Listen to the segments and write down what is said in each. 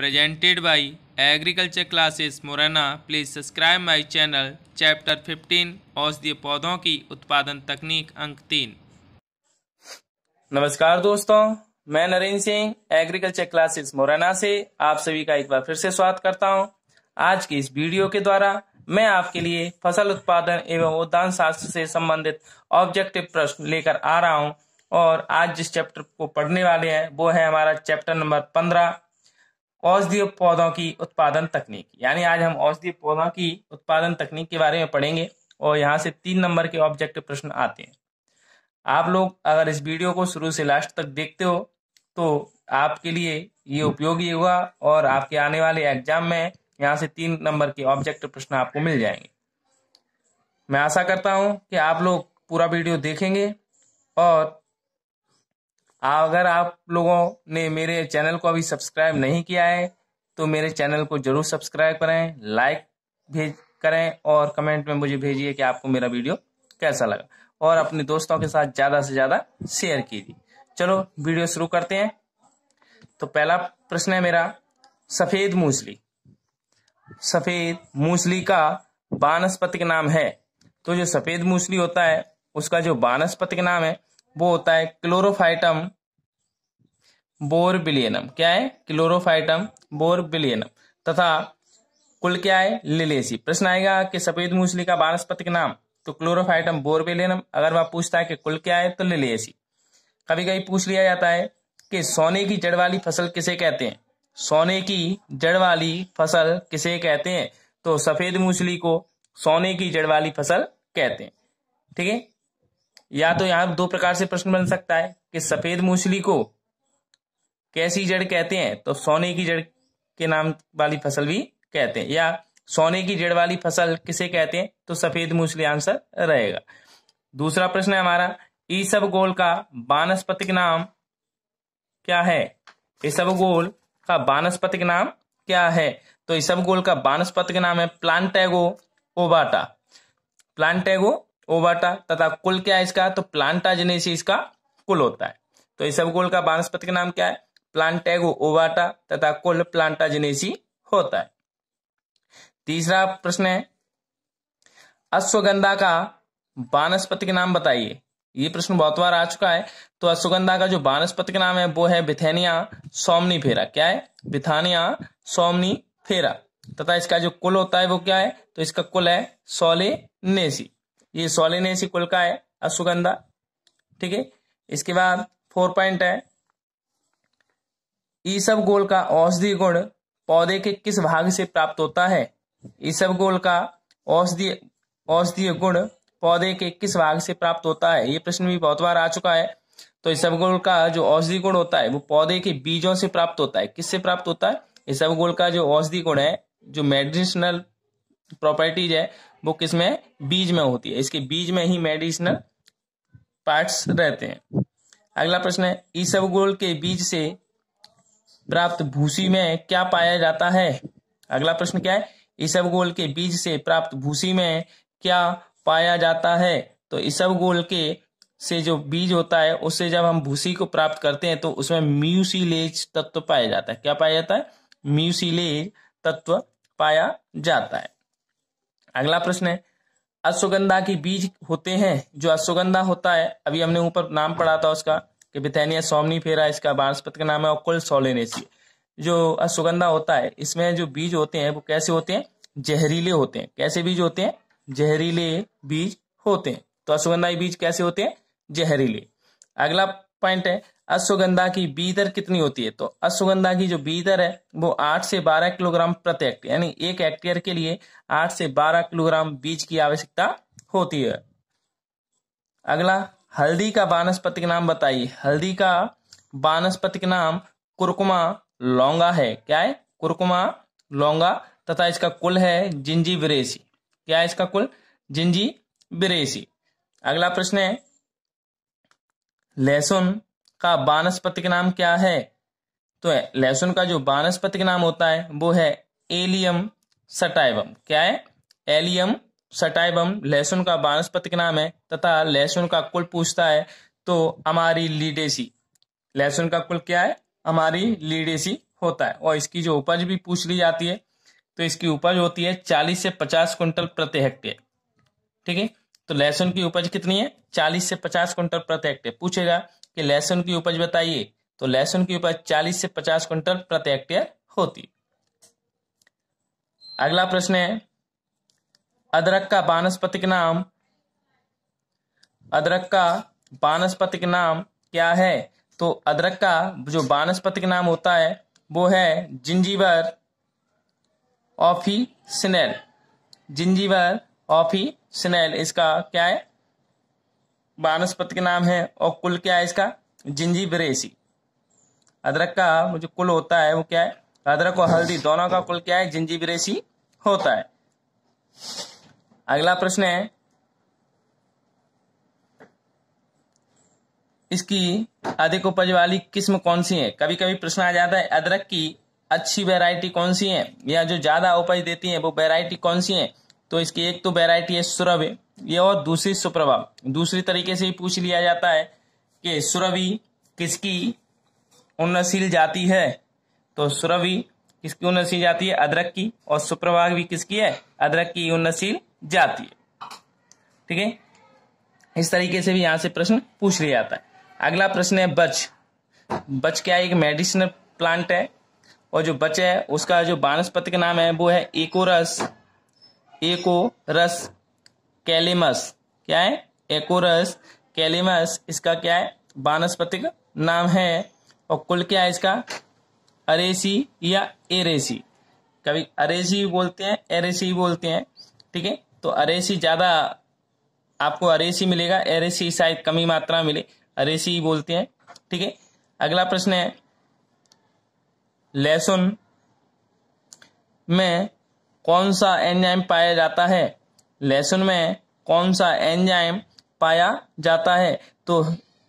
presented by agriculture classes Morena please subscribe my channel chapter 15 औषधीय पौधों की उत्पादन तकनीक अंक तीन नमस्कार दोस्तों मैं नरेंद्र सिंह एग्रीकल्चर क्लासेस मुरैना से आप सभी का एक बार फिर से स्वागत करता हूं आज की इस वीडियो के द्वारा मैं आपके लिए फसल उत्पादन एवं उद्यान शास्त्र से संबंधित ऑब्जेक्टिव प्रश्न लेकर आ रहा हूं और आज जिस चैप्टर को पढ़ने वाले हैं वो है हमारा चैप्टर नंबर पंद्रह औषधीय पौधों की उत्पादन तकनीक यानी आज हम औषधीय पौधों की उत्पादन तकनीक के बारे में पढ़ेंगे और यहाँ से तीन नंबर के ऑब्जेक्टिव प्रश्न आते हैं आप लोग अगर इस वीडियो को शुरू से लास्ट तक देखते हो तो आपके लिए ये उपयोगी होगा और आपके आने वाले एग्जाम में यहाँ से तीन नंबर के ऑब्जेक्टिव प्रश्न आपको मिल जाएंगे मैं आशा करता हूँ कि आप लोग पूरा वीडियो देखेंगे और अगर आप लोगों ने मेरे चैनल को अभी सब्सक्राइब नहीं किया है तो मेरे चैनल को जरूर सब्सक्राइब करें लाइक भेज करें और कमेंट में मुझे भेजिए कि आपको मेरा वीडियो कैसा लगा और अपने दोस्तों के साथ ज़्यादा से ज़्यादा शेयर कीजिए चलो वीडियो शुरू करते हैं तो पहला प्रश्न है मेरा सफ़ेद मूसली सफ़ेद मूसली का वानस्पतिक नाम है तो जो सफ़ेद मूसली होता है उसका जो वानस्पतिक नाम है वो होता है क्लोरोफाइटम बोरबिलियनम क्या है क्लोरोफाइटम बोरबिलियनम तथा कुल क्या है लिलेसी प्रश्न आएगा कि सफेद मूसली का का नाम तो क्लोरोफाइटम बोरबिलियनम अगर वह पूछता है कि कुल क्या है तो लिलेसी कभी कभी पूछ लिया जाता है कि सोने की जड़ वाली फसल किसे कहते हैं सोने की जड़ वाली फसल किसे कहते हैं तो सफेद मूसली को सोने की जड़ वाली फसल कहते हैं ठीक है या तो यहां दो प्रकार से प्रश्न बन सकता है कि सफेद मूसली को कैसी जड़ कहते हैं तो सोने की जड़ के नाम वाली फसल भी कहते हैं या सोने की जड़ वाली फसल किसे कहते हैं तो सफेद मूसली आंसर रहेगा दूसरा प्रश्न है हमारा ईसब गोल का वानस्पतिक नाम क्या है ईसब गोल का वानस्पतिक नाम क्या है तो ईसब गोल का वानस्पतिक नाम है प्लांटेगो ओबाटा प्लांटेगो ओवाटा तथा कुल क्या है इसका तो प्लांटा जेनेसी इसका कुल होता है तो इस सब कुल का वनस्पति का नाम क्या है प्लांटेगो ओवाटा तथा कुल प्लांटा जेनेसी होता है तीसरा प्रश्न है अश्वगंधा का वानस्पति का नाम बताइए ये प्रश्न बहुत बार आ चुका है तो अश्वगंधा का जो वानस्पति का नाम है वो है बिथेनिया सोमनी फेरा क्या है बिथानिया सोमनी फेरा तथा इसका जो कुल होता है वो क्या है तो इसका कुल है सोले नेसी ये सोलिनेसी कुल का है अश्वगंधा ठीक है इसके बाद फोर पॉइंट है ईसब गोल का औषधि गुण पौधे के किस भाग से प्राप्त होता है ईसब गोल का औषधीय औषधीय गुण पौधे के किस भाग से प्राप्त होता है ये प्रश्न भी बहुत बार आ चुका है तो गोल का जो औषधि गुण होता है वो पौधे के बीजों से प्राप्त होता है किससे प्राप्त होता है गोल का जो औषधि गुण है जो मेडिसिनल प्रॉपर्टीज है वो किसमें बीज में होती है इसके बीज में ही मेडिसिनल पार्ट्स रहते हैं अगला प्रश्न है गोल के बीज से प्राप्त भूसी में क्या पाया जाता है अगला प्रश्न क्या है गोल के बीज से प्राप्त भूसी में क्या पाया जाता है तो गोल के से जो बीज होता है उससे जब हम भूसी को प्राप्त करते हैं तो उसमें म्यूसिलेज तत्व पाया जाता है क्या पाया जाता है म्यूसिलेज तत्व पाया जाता है अगला प्रश्न है अश्वगंधा के बीज होते हैं जो अश्वगंधा होता है अभी हमने ऊपर नाम पढ़ा था उसका कि बिथेनिया फेरा इसका वानस्पति का नाम है और कुल सोलेनेसी जो अश्वगंधा होता है इसमें जो बीज होते हैं वो कैसे होते हैं जहरीले होते हैं कैसे बीज होते हैं जहरीले बीज होते हैं तो अश्वगंधा बीज कैसे होते हैं जहरीले अगला पॉइंट है अश्वगंधा की बी दर कितनी होती है तो अश्वगंधा की जो बी दर है वो आठ से बारह किलोग्राम प्रति हेक्टेयर यानी एक हेक्टेयर के लिए आठ से बारह किलोग्राम बीज की आवश्यकता होती है अगला हल्दी का वानस्पतिक नाम बताइए हल्दी का वानस्पतिक नाम कुरकुमा लौंगा है क्या है कुरकुमा लौंगा तथा इसका कुल है जिंजी बिरेसी क्या है इसका कुल जिंजी बिरेसी अगला प्रश्न है लहसुन का वानस्पतिक नाम क्या है तो लहसुन का जो वानस्पतिक नाम होता है वो है एलियम सटाइवम क्या है एलियम सटाइवम लहसुन का वानस्पतिक नाम है तथा लहसुन का कुल पूछता है तो हमारी लीडेसी लहसुन का कुल क्या है हमारी लीडेसी होता है और इसकी जो उपज भी पूछ ली जाती है तो इसकी उपज होती है चालीस से पचास क्विंटल प्रति हेक्टेयर ठीक है तो लहसुन की उपज कितनी है चालीस से पचास क्विंटल प्रति हेक्टेयर पूछेगा कि लहसुन की उपज बताइए तो लहसुन की उपज चालीस से पचास क्विंटल प्रति हेक्टेयर होती अगला प्रश्न है अदरक का वानस्पतिक नाम अदरक का वानस्पतिक नाम क्या है तो अदरक का जो वानस्पतिक नाम होता है वो है जिंजीवर ऑफिसनेल जिंजीवर ऑफी स्नेल इसका क्या है वानस्पति के नाम है और कुल क्या है इसका जिंजी बरेसी अदरक का जो कुल होता है वो क्या है अदरक और हल्दी दोनों का कुल क्या है जिंजी बरेसी होता है अगला प्रश्न है इसकी अधिक उपज वाली किस्म कौन सी है कभी कभी प्रश्न आ जाता है अदरक की अच्छी वेराइटी कौन सी है या जो ज्यादा उपज देती है वो वेराइटी कौन सी है तो इसकी एक तो वेराइटी है सुरभ ये और दूसरी सुप्रभा दूसरी तरीके से ही पूछ लिया जाता है कि सुरभि किसकी उन्नशील जाति है तो सुरभि किसकी उन्नतशील जाति है अदरक की और सुप्रभा भी किसकी है अदरक की उन्नशील जाति है ठीक है इस तरीके से भी यहां से प्रश्न पूछ लिया जाता है अगला प्रश्न है बच बच क्या एक मेडिसिनल प्लांट है और जो बच है उसका जो वानस्पति का नाम है वो है एकोरस एकोरस कैलिमस क्या है एकोरस कैलिमस इसका क्या है वानस्पतिक नाम है और कुल क्या है इसका अरेसी या एरेसी कभी अरेसी बोलते हैं एरेसी बोलते हैं ठीक है तो अरेसी ज़्यादा आपको अरेसी मिलेगा एरेसी शायद कमी मात्रा मिले अरेसी ही बोलते हैं ठीक है अगला प्रश्न है लहसुन में कौन सा एंजाइम पाया जाता है लहसुन में कौन सा एंजाइम पाया जाता है तो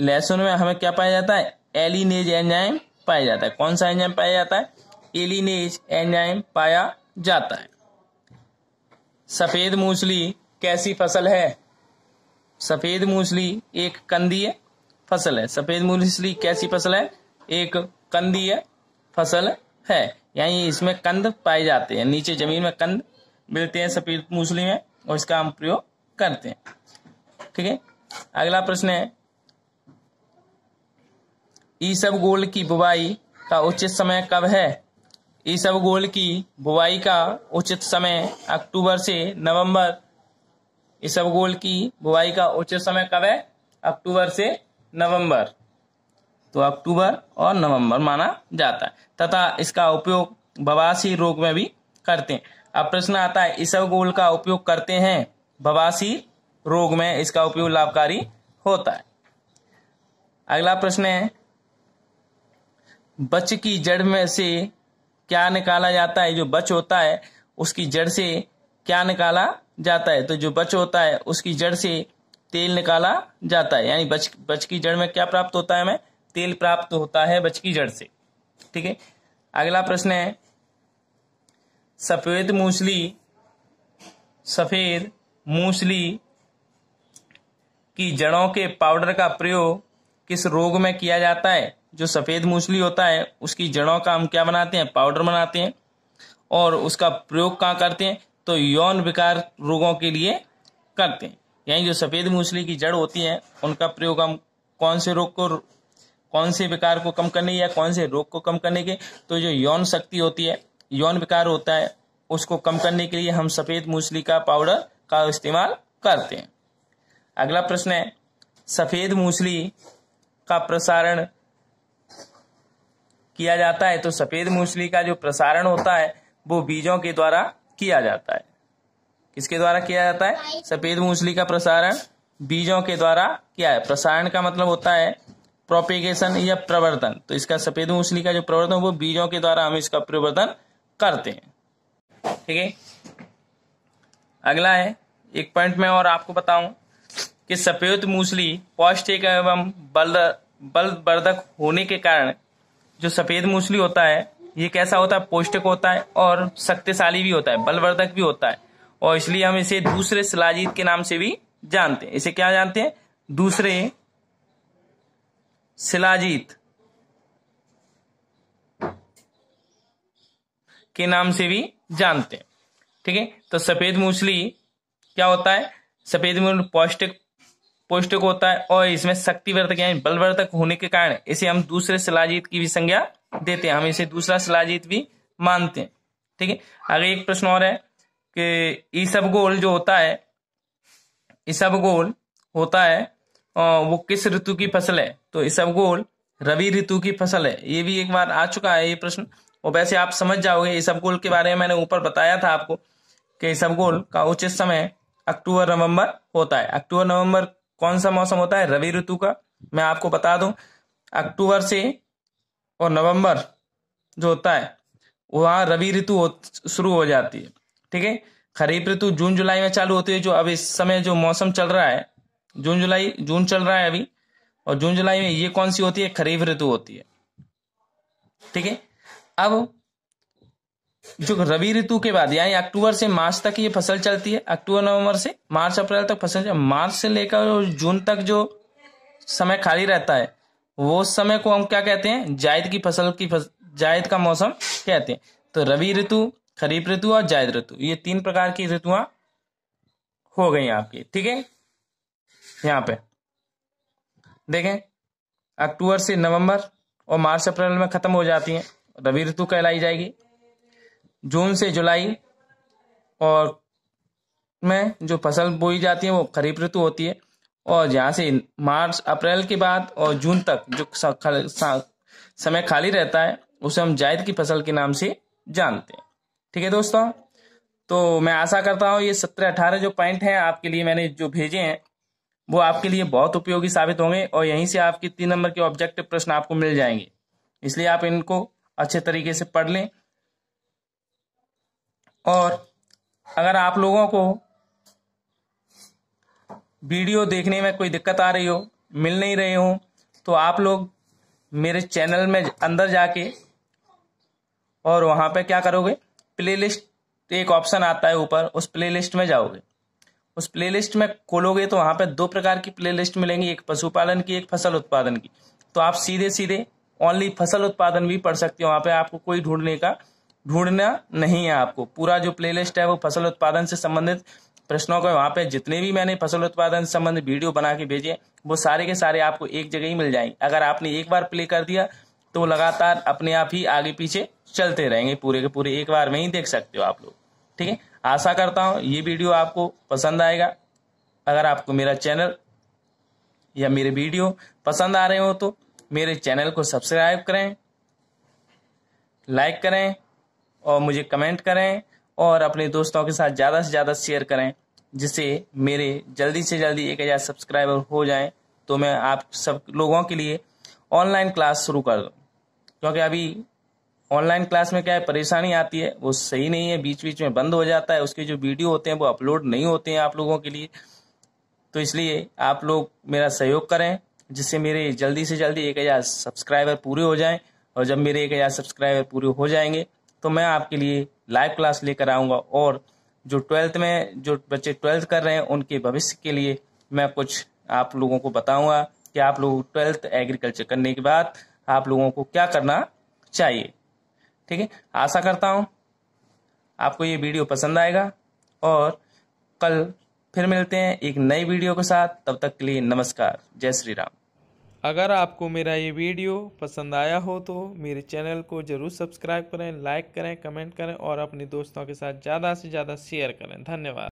लहसुन में हमें क्या पाया जाता है एलिनेज एंजाइम पाया जाता है कौन सा एंजाइम पाया जाता है एलिनेज एंजाइम पाया जाता है सफ़ेद मूसली कैसी फसल है सफ़ेद मूसली एक कंदीय फसल है सफ़ेद मूसली कैसी फसल है एक कंदीय फसल है यानी इसमें कंद पाए जाते हैं नीचे जमीन में कंद मिलते हैं सफेद मूसली में और इसका हम प्रयोग करते हैं ठीक है अगला प्रश्न है ईसब गोल की बुवाई का उचित समय कब है ईसब गोल की बुवाई का उचित समय अक्टूबर से नवंबर ईसब गोल की बुवाई का उचित समय कब है अक्टूबर से नवंबर तो अक्टूबर और नवंबर माना जाता है तथा इसका उपयोग बवासीर रोग में भी करते हैं अब प्रश्न आता है इसबगोल का उपयोग करते हैं बवासीर रोग में इसका उपयोग लाभकारी होता है अगला प्रश्न है बच की जड़ में से क्या निकाला जाता है जो बच होता है उसकी जड़ से क्या निकाला जाता है तो जो बच होता है उसकी जड़ से तेल निकाला जाता है यानी बच बच की जड़ में क्या प्राप्त होता है हमें तेल प्राप्त होता है बच की जड़ से ठीक है अगला प्रश्न है सफेद मूसली सफेद मूसली की जड़ों के पाउडर का प्रयोग किस रोग में किया जाता है जो सफ़ेद मूसली होता है उसकी जड़ों का हम क्या बनाते हैं पाउडर बनाते हैं और उसका प्रयोग कहाँ करते हैं तो यौन विकार रोगों के लिए करते हैं यानी जो सफ़ेद मूसली की जड़ होती है उनका प्रयोग हम कौन से रोग को कौन से विकार को कम करने या कौन से रोग को कम करने के तो जो यौन शक्ति होती है यौन विकार होता है उसको कम करने के लिए हम सफ़ेद मूसली का पाउडर का इस्तेमाल करते हैं अगला प्रश्न है सफ़ेद मूसली का प्रसारण किया जाता है तो सफ़ेद मूसली का जो प्रसारण होता है वो बीजों के द्वारा किया जाता है किसके द्वारा किया जाता है सफ़ेद मूसली का प्रसारण बीजों के द्वारा किया है प्रसारण का मतलब होता है प्रोपेगेशन या प्रवर्तन तो इसका सफेद मूसली का जो प्रवर्तन वो बीजों के द्वारा हम इसका प्रवर्तन करते हैं ठीक है अगला है एक पॉइंट में और आपको बताऊं कि सफेद मूसली पौष्टिक एवं बल बलवर्धक होने के कारण जो सफेद मूसली होता है ये कैसा होता है पौष्टिक होता है और शक्तिशाली भी होता है बलवर्धक भी होता है और इसलिए हम इसे दूसरे शिलाजीत के नाम से भी जानते हैं इसे क्या जानते हैं दूसरे शिलाजीत के नाम से भी जानते हैं ठीक है तो सफेद मूसली क्या होता है सफेद मूसली पौष्टिक पौष्टिक होता है और इसमें शक्तिवर्धक यानी बलवर्धक होने के कारण इसे हम दूसरे शिलाजीत की भी संज्ञा देते हैं हम इसे दूसरा शिलाजीत भी मानते हैं ठीक है आगे एक प्रश्न और है कि ईसब गोल जो होता है ईसब गोल होता है वो किस ऋतु की फसल है तो इसबगोल रवि ऋतु की फसल है ये भी एक बार आ चुका है ये प्रश्न और वैसे आप समझ जाओगे इसबगोल के बारे में मैंने ऊपर बताया था आपको कि इसबगोल का उचित समय अक्टूबर नवंबर होता है अक्टूबर नवंबर कौन सा मौसम होता है रवि ऋतु का मैं आपको बता दूं अक्टूबर से और नवंबर जो होता है वहां रवि ऋतु शुरू हो जाती है ठीक है खरीफ ऋतु जून जुलाई में चालू होती है जो अब इस समय जो मौसम चल रहा है जून जुलाई जून चल रहा है अभी और जून जुलाई में ये कौन सी होती है खरीफ ऋतु होती है ठीक है अब जो रवि ऋतु के बाद यानी अक्टूबर से मार्च तक ये फसल चलती है अक्टूबर नवंबर से मार्च अप्रैल तक फसल मार्च से लेकर जून तक जो समय खाली रहता है वो समय को हम क्या कहते हैं जायद की फसल की फस, जायद का मौसम कहते हैं तो रवि ऋतु खरीफ ऋतु और जायद ऋतु ये तीन प्रकार की ऋतुआ हो गई आपकी ठीक है यहाँ पे देखें अक्टूबर से नवंबर और मार्च अप्रैल में खत्म हो जाती है रवि ऋतु कहलाई जाएगी जून से जुलाई और में जो फसल बोई जाती है वो खरीफ ऋतु होती है और यहाँ से मार्च अप्रैल के बाद और जून तक जो समय खाली रहता है उसे हम जायद की फसल के नाम से जानते हैं ठीक है दोस्तों तो मैं आशा करता हूँ ये सत्रह अठारह जो पॉइंट हैं आपके लिए मैंने जो भेजे हैं वो आपके लिए बहुत उपयोगी साबित होंगे और यहीं से आपके तीन नंबर के ऑब्जेक्टिव प्रश्न आपको मिल जाएंगे इसलिए आप इनको अच्छे तरीके से पढ़ लें और अगर आप लोगों को वीडियो देखने में कोई दिक्कत आ रही हो मिल नहीं रहे हो तो आप लोग मेरे चैनल में अंदर जाके और वहाँ पे क्या करोगे प्लेलिस्ट एक ऑप्शन आता है ऊपर उस प्लेलिस्ट में जाओगे उस प्लेलिस्ट में खोलोगे तो वहां पर दो प्रकार की प्लेलिस्ट मिलेंगी एक पशुपालन की एक फसल उत्पादन की तो आप सीधे सीधे ओनली फसल उत्पादन भी पढ़ सकते हो वहां पे आपको कोई ढूंढने का ढूंढना नहीं है आपको पूरा जो प्लेलिस्ट है वो फसल उत्पादन से संबंधित प्रश्नों का वहां पे जितने भी मैंने फसल उत्पादन से संबंधित वीडियो बना के भेजे वो सारे के सारे आपको एक जगह ही मिल जाएंगे अगर आपने एक बार प्ले कर दिया तो लगातार अपने आप ही आगे पीछे चलते रहेंगे पूरे के पूरे एक बार में ही देख सकते हो आप लोग ठीक है आशा करता हूँ ये वीडियो आपको पसंद आएगा अगर आपको मेरा चैनल या मेरे वीडियो पसंद आ रहे हो तो मेरे चैनल को सब्सक्राइब करें लाइक करें और मुझे कमेंट करें और अपने दोस्तों के साथ ज़्यादा से ज़्यादा शेयर करें जिससे मेरे जल्दी से जल्दी एक हज़ार सब्सक्राइबर हो जाएं तो मैं आप सब लोगों के लिए ऑनलाइन क्लास शुरू कर दूँ क्योंकि अभी ऑनलाइन क्लास में क्या है परेशानी आती है वो सही नहीं है बीच बीच में बंद हो जाता है उसके जो वीडियो होते हैं वो अपलोड नहीं होते हैं आप लोगों के लिए तो इसलिए आप लोग मेरा सहयोग करें जिससे मेरे जल्दी से जल्दी एक हज़ार सब्सक्राइबर पूरे हो जाएं और जब मेरे एक हज़ार सब्सक्राइबर पूरे हो जाएंगे तो मैं आपके लिए लाइव क्लास लेकर आऊँगा और जो ट्वेल्थ में जो बच्चे ट्वेल्थ कर रहे हैं उनके भविष्य के लिए मैं कुछ आप लोगों को बताऊँगा कि आप लोग ट्वेल्थ एग्रीकल्चर करने के बाद आप लोगों को क्या करना चाहिए ठीक है आशा करता हूँ आपको ये वीडियो पसंद आएगा और कल फिर मिलते हैं एक नई वीडियो के साथ तब तक के लिए नमस्कार जय श्री राम अगर आपको मेरा ये वीडियो पसंद आया हो तो मेरे चैनल को ज़रूर सब्सक्राइब करें लाइक करें कमेंट करें और अपने दोस्तों के साथ ज़्यादा से ज़्यादा शेयर करें धन्यवाद